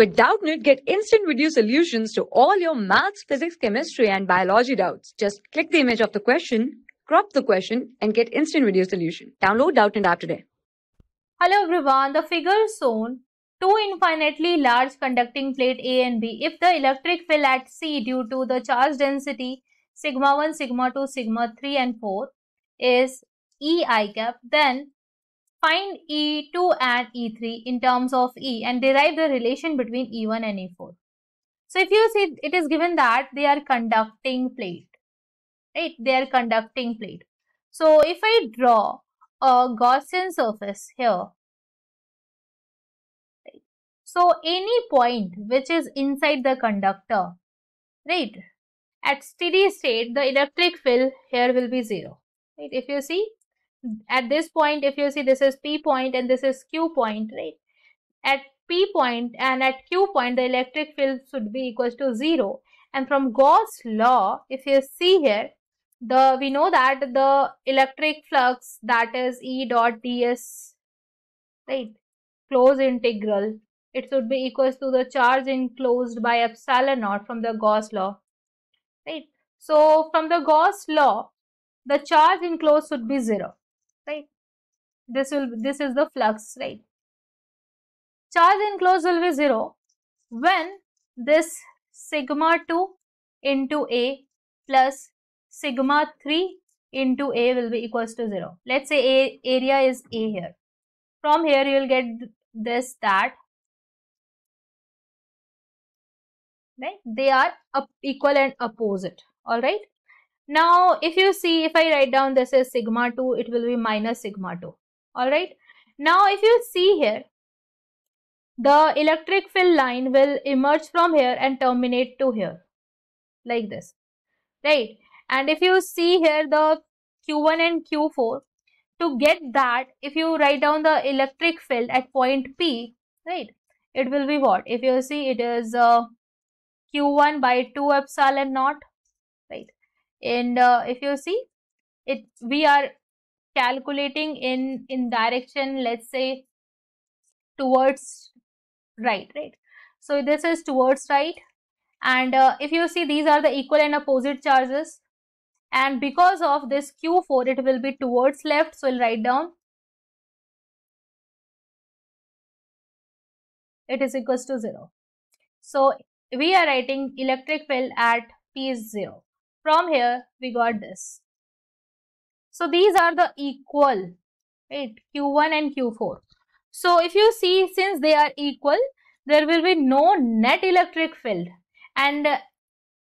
With Doubtnit, get instant video solutions to all your maths, physics, chemistry, and biology doubts. Just click the image of the question, crop the question, and get instant video solution. Download Doubtnit app today. Hello everyone, the figure shown two infinitely large conducting plate A and B. If the electric field at C due to the charge density sigma 1, sigma 2, sigma 3 and 4 is EI cap, then find E2 and E3 in terms of E and derive the relation between E1 and E4. So if you see it is given that they are conducting plate, right? They are conducting plate. So if I draw a Gaussian surface here, right? so any point which is inside the conductor, right? At steady state, the electric field here will be zero. Right? If you see, at this point if you see this is p point and this is q point right at p point and at q point the electric field should be equals to 0 and from gauss law if you see here the we know that the electric flux that is e dot ds right closed integral it should be equals to the charge enclosed by epsilon naught from the gauss law right so from the gauss law the charge enclosed should be zero right this will this is the flux right charge enclosed will be zero when this sigma 2 into a plus sigma 3 into a will be equals to zero let's say a area is a here from here you will get this that right they are up, equal and opposite all right now, if you see, if I write down this is sigma 2, it will be minus sigma 2. Alright. Now, if you see here, the electric fill line will emerge from here and terminate to here like this right and if you see here the q1 and q4 to get that if you write down the electric field at point p right it will be what if you see it is uh, q1 by 2 epsilon naught right and uh, if you see it we are calculating in in direction let's say towards right right so this is towards right and uh, if you see these are the equal and opposite charges and because of this q4 it will be towards left so we'll write down it is equals to 0 so we are writing electric field at p is 0 from here, we got this. So these are the equal, right? Q1 and Q4. So if you see, since they are equal, there will be no net electric field. And uh,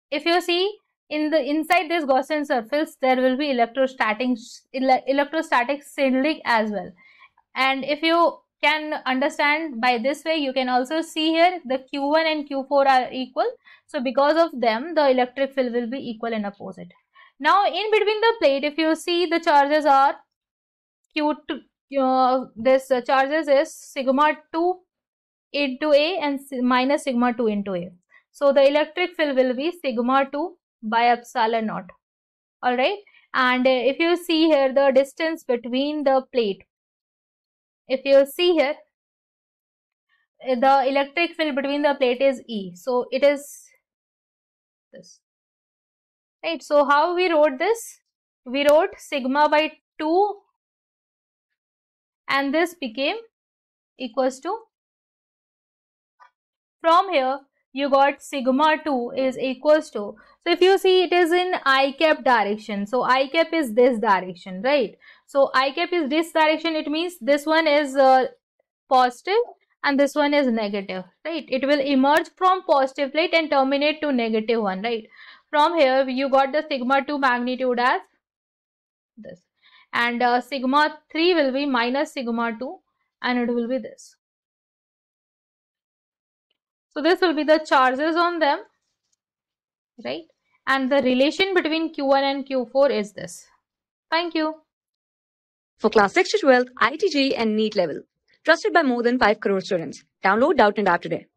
if you see, in the inside this Gaussian surface, there will be electrostatic, electrostatic shielding as well. And if you can understand by this way you can also see here the q1 and q4 are equal so because of them the electric field will be equal and opposite now in between the plate if you see the charges are q2 uh, this uh, charges is sigma 2 into a and minus sigma 2 into a so the electric field will be sigma 2 by epsilon naught all right and uh, if you see here the distance between the plate if you see here, the electric field between the plate is E. So it is this. Right. So how we wrote this? We wrote sigma by 2 and this became equals to from here you got sigma 2 is equals to. So if you see it is in i cap direction. So i cap is this direction, right? So i cap is this direction. It means this one is uh, positive and this one is negative, right? It will emerge from positive plate and terminate to negative one, right? From here you got the sigma 2 magnitude as this and uh, sigma 3 will be minus sigma 2 and it will be this so this will be the charges on them, right? And the relation between Q1 and Q4 is this. Thank you. For class 6 to 12, ITG and NEET level, trusted by more than 5 crore students. Download Doubt and App today.